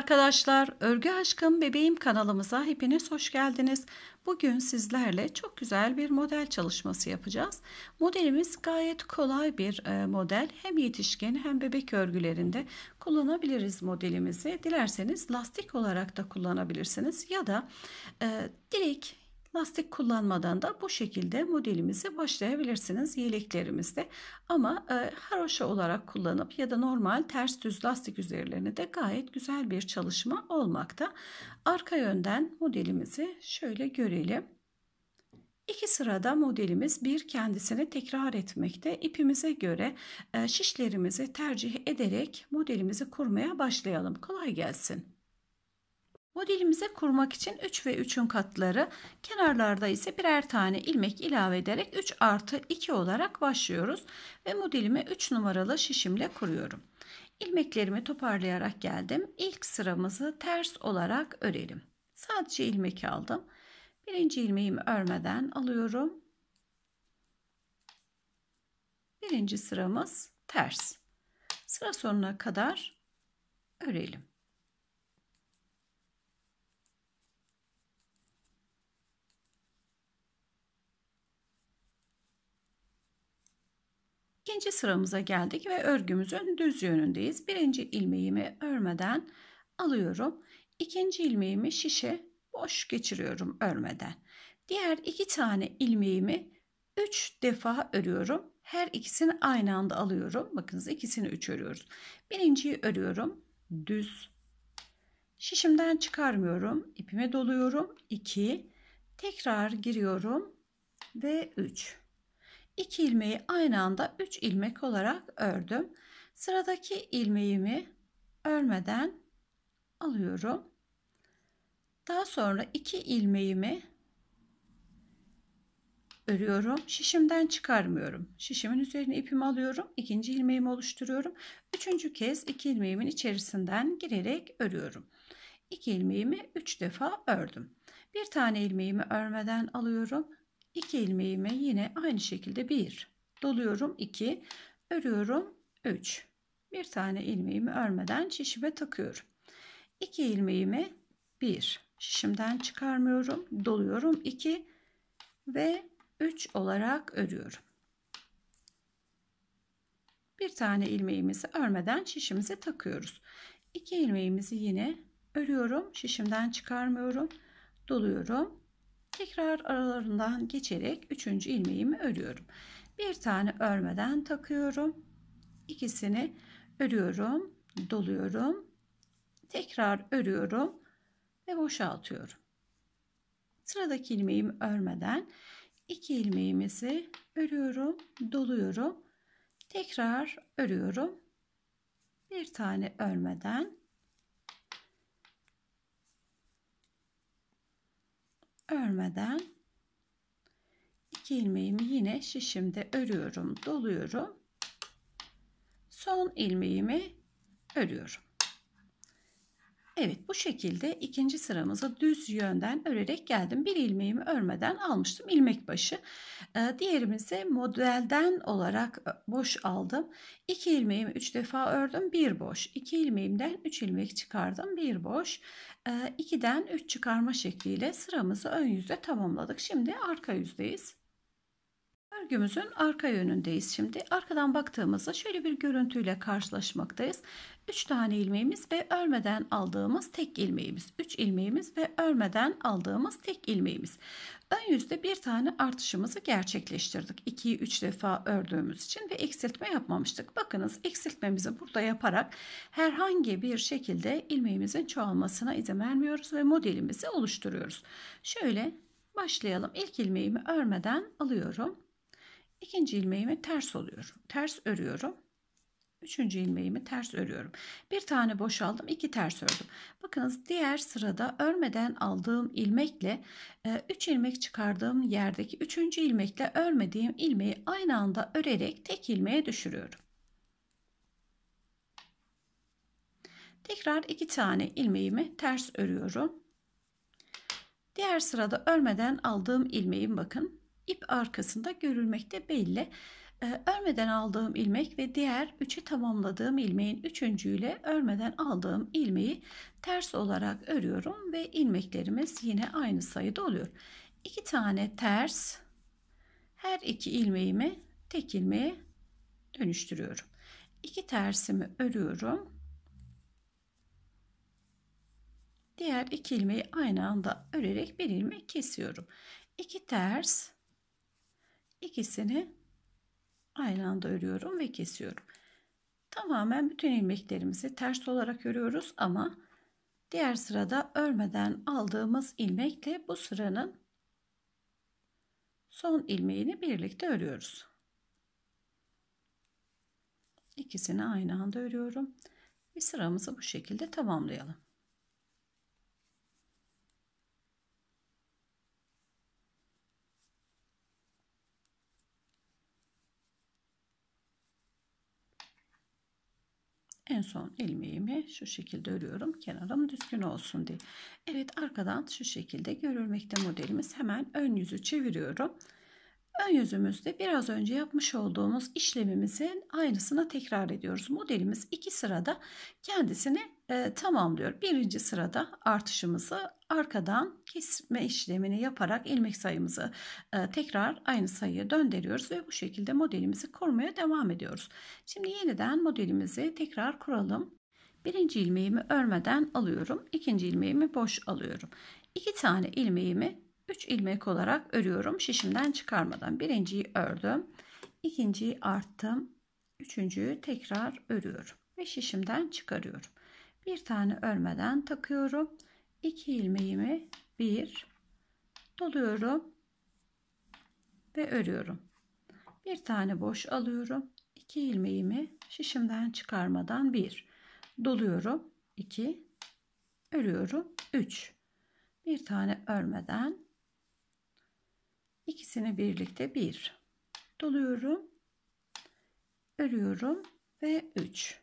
arkadaşlar, Örgü Aşkım Bebeğim kanalımıza hepiniz hoş geldiniz. Bugün sizlerle çok güzel bir model çalışması yapacağız. Modelimiz gayet kolay bir e, model. Hem yetişkin hem bebek örgülerinde kullanabiliriz modelimizi. Dilerseniz lastik olarak da kullanabilirsiniz ya da e, direkt Lastik kullanmadan da bu şekilde modelimizi başlayabilirsiniz yeleklerimizde. Ama e, haroşa olarak kullanıp ya da normal ters düz lastik üzerlerine de gayet güzel bir çalışma olmakta. Arka yönden modelimizi şöyle görelim. İki sırada modelimiz bir kendisini tekrar etmekte. ipimize göre e, şişlerimizi tercih ederek modelimizi kurmaya başlayalım. Kolay gelsin. Modelimize kurmak için 3 ve 3'ün katları kenarlarda ise birer tane ilmek ilave ederek 3 artı 2 olarak başlıyoruz ve modelimi 3 numaralı şişimle kuruyorum. İlmeklerimi toparlayarak geldim. İlk sıramızı ters olarak örelim. Sadece ilmek aldım. Birinci ilmeğimi örmeden alıyorum. Birinci sıramız ters. Sıra sonuna kadar örelim. İkinci sıramıza geldik ve örgümüzün düz yönündeyiz. Birinci ilmeğimi örmeden alıyorum. İkinci ilmeğimi şişe boş geçiriyorum örmeden. Diğer iki tane ilmeğimi 3 defa örüyorum. Her ikisini aynı anda alıyorum. Bakınız ikisini 3 örüyoruz. Birinciyi örüyorum. Düz. Şişimden çıkarmıyorum. ipime doluyorum. 2. Tekrar giriyorum. Ve 3. 2 ilmeği aynı anda 3 ilmek olarak ördüm. Sıradaki ilmeğimi örmeden alıyorum. Daha sonra 2 ilmeğimi örüyorum. Şişimden çıkarmıyorum. Şişimin üzerine ipimi alıyorum. ikinci ilmeğimi oluşturuyorum. Üçüncü kez iki ilmeğimin içerisinden girerek örüyorum. İki ilmeğimi üç defa ördüm. Bir tane ilmeğimi örmeden alıyorum. 2 ilmeğimi yine aynı şekilde 1 doluyorum 2 örüyorum 3 bir tane ilmeğimi örmeden şişime takıyorum 2 ilmeğimi 1 şişimden çıkarmıyorum doluyorum 2 ve 3 olarak örüyorum bir tane ilmeğimizi örmeden şişimize takıyoruz 2 ilmeğimizi yine örüyorum şişimden çıkarmıyorum doluyorum tekrar aralarından geçerek üçüncü ilmeğimi örüyorum. Bir tane örmeden takıyorum. ikisini örüyorum, doluyorum. Tekrar örüyorum ve boşaltıyorum. Sıradaki ilmeğimi örmeden iki ilmeğimizi örüyorum, doluyorum. Tekrar örüyorum. Bir tane örmeden örmeden iki ilmeğimi yine şişimde örüyorum, doluyorum. Son ilmeğimi örüyorum. Evet bu şekilde ikinci sıramızı düz yönden örerek geldim. Bir ilmeğimi örmeden almıştım ilmek başı. Ee, diğerimizi modelden olarak e, boş aldım. 2 ilmeğimi 3 defa ördüm. 1 boş. 2 ilmeğimden 3 ilmek çıkardım. 1 boş. 2'den ee, 3 çıkarma şekliyle sıramızı ön yüzde tamamladık. Şimdi arka yüzdeyiz. Örgümüzün arka yönündeyiz şimdi. Arkadan baktığımızda şöyle bir görüntüyle karşılaşmaktayız. 3 tane ilmeğimiz ve örmeden aldığımız tek ilmeğimiz. 3 ilmeğimiz ve örmeden aldığımız tek ilmeğimiz. Ön yüzde bir tane artışımızı gerçekleştirdik. 2'yi 3 defa ördüğümüz için ve eksiltme yapmamıştık. Bakınız eksiltmemizi burada yaparak herhangi bir şekilde ilmeğimizin çoğalmasına izin vermiyoruz ve modelimizi oluşturuyoruz. Şöyle başlayalım. İlk ilmeğimi örmeden alıyorum İkinci ilmeğimi ters oluyorum. Ters örüyorum. Üçüncü ilmeğimi ters örüyorum. Bir tane boşaldım, iki ters ördüm. Bakınız diğer sırada örmeden aldığım ilmekle 3 e, ilmek çıkardığım yerdeki üçüncü ilmekle örmediğim ilmeği aynı anda örerek tek ilmeğe düşürüyorum. Tekrar iki tane ilmeğimi ters örüyorum. Diğer sırada örmeden aldığım ilmeğim bakın ip arkasında görülmekte belli. Ee, örmeden aldığım ilmek ve diğer 3'ü tamamladığım ilmeğin üçüncüyle örmeden aldığım ilmeği ters olarak örüyorum ve ilmeklerimiz yine aynı sayıda oluyor. 2 tane ters her iki ilmeğimi tek ilmeğe dönüştürüyorum. 2 tersimi örüyorum. Diğer iki ilmeği aynı anda örerek bir ilmek kesiyorum. 2 ters ikisini aynı anda örüyorum ve kesiyorum. Tamamen bütün ilmeklerimizi ters olarak örüyoruz ama diğer sırada örmeden aldığımız ilmekle bu sıranın son ilmeğini birlikte örüyoruz. İkisini aynı anda örüyorum. Bir sıramızı bu şekilde tamamlayalım. En son ilmeğimi şu şekilde örüyorum. Kenarım düzgün olsun diye. Evet arkadan şu şekilde görülmekte modelimiz. Hemen ön yüzü çeviriyorum. Ön yüzümüzde biraz önce yapmış olduğumuz işlemimizin aynısını tekrar ediyoruz. Modelimiz iki sırada kendisini e, tamamlıyor. Birinci sırada artışımızı arkadan kesme işlemini yaparak ilmek sayımızı e, tekrar aynı sayıya döndürüyoruz ve bu şekilde modelimizi kurmaya devam ediyoruz. Şimdi yeniden modelimizi tekrar kuralım. Birinci ilmeğimi örmeden alıyorum. ikinci ilmeğimi boş alıyorum. İki tane ilmeğimi 3 ilmek olarak örüyorum. Şişimden çıkarmadan birinciyi ördüm. ikinciyi arttım. Üçüncüyü tekrar örüyorum ve şişimden çıkarıyorum bir tane örmeden takıyorum. 2 ilmeğimi bir doluyorum ve örüyorum. Bir tane boş alıyorum. 2 ilmeğimi şişimden çıkarmadan bir doluyorum. 2 örüyorum. 3 bir tane örmeden ikisini birlikte bir doluyorum örüyorum ve 3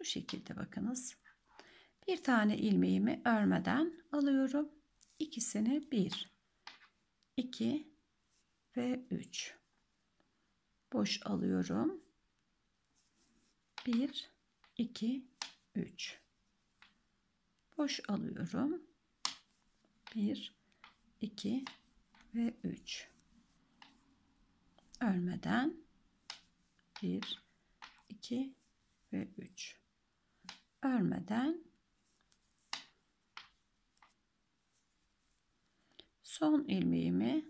şu şekilde bakınız. Bir tane ilmeğimi örmeden alıyorum. İkisini 1, 2 ve 3. Boş alıyorum. 1, 2, 3. Boş alıyorum. 1, 2 ve 3. Örmeden 1, 2 ve 3 örmeden son ilmeğimi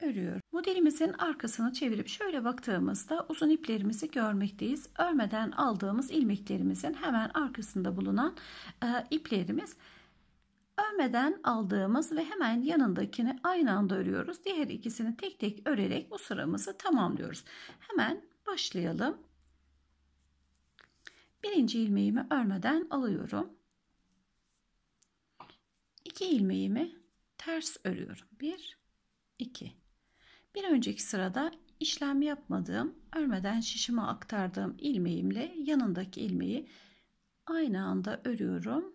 örüyorum. Modelimizin arkasını çevirip şöyle baktığımızda uzun iplerimizi görmekteyiz. Örmeden aldığımız ilmeklerimizin hemen arkasında bulunan e, iplerimiz örmeden aldığımız ve hemen yanındakini aynı anda örüyoruz. Diğer ikisini tek tek örerek bu sıramızı tamamlıyoruz. Hemen başlayalım. Birinci ilmeğimi örmeden alıyorum. İki ilmeğimi ters örüyorum. Bir, iki. Bir önceki sırada işlem yapmadığım, örmeden şişime aktardığım ilmeğimle yanındaki ilmeği aynı anda örüyorum.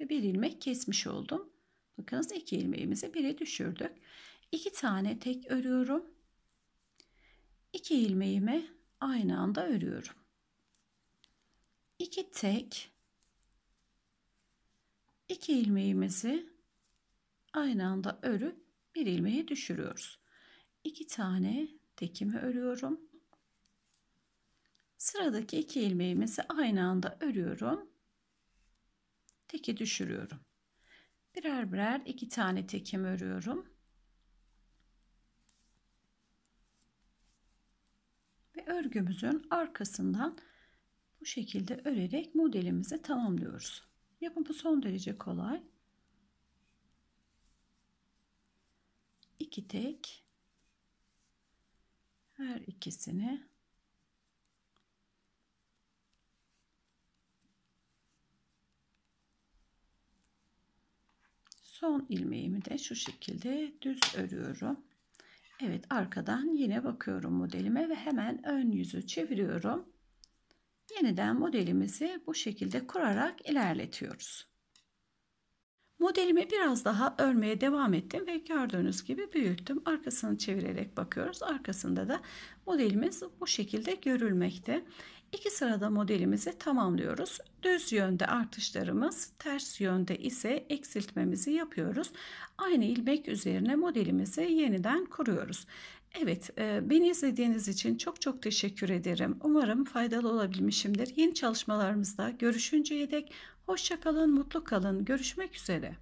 Ve bir ilmek kesmiş oldum. Bakınız iki ilmeğimizi bire düşürdük. İki tane tek örüyorum. İki ilmeğimi aynı anda örüyorum. 2 tek 2 ilmeğimizi aynı anda örüp bir ilmeğe düşürüyoruz. 2 tane tekimi örüyorum. Sıradaki 2 ilmeğimizi aynı anda örüyorum. Teki düşürüyorum. Birer birer 2 tane tekimi örüyorum. Ve örgümüzün arkasından bu şekilde örerek modelimizi tamamlıyoruz. Yapımı son derece kolay. 2 tek her ikisini son ilmeğimi de şu şekilde düz örüyorum. Evet arkadan yine bakıyorum modelime ve hemen ön yüzü çeviriyorum yeniden modelimizi bu şekilde kurarak ilerletiyoruz. Modelimi biraz daha örmeye devam ettim ve gördüğünüz gibi büyüttüm. Arkasını çevirerek bakıyoruz. Arkasında da modelimiz bu şekilde görülmekte. İki sırada modelimizi tamamlıyoruz. Düz yönde artışlarımız, ters yönde ise eksiltmemizi yapıyoruz. Aynı ilmek üzerine modelimizi yeniden kuruyoruz. Evet, e, beni izlediğiniz için çok çok teşekkür ederim. Umarım faydalı olabilmişimdir. Yeni çalışmalarımızda görüşünceye dek hoşça kalın, mutlu kalın. Görüşmek üzere.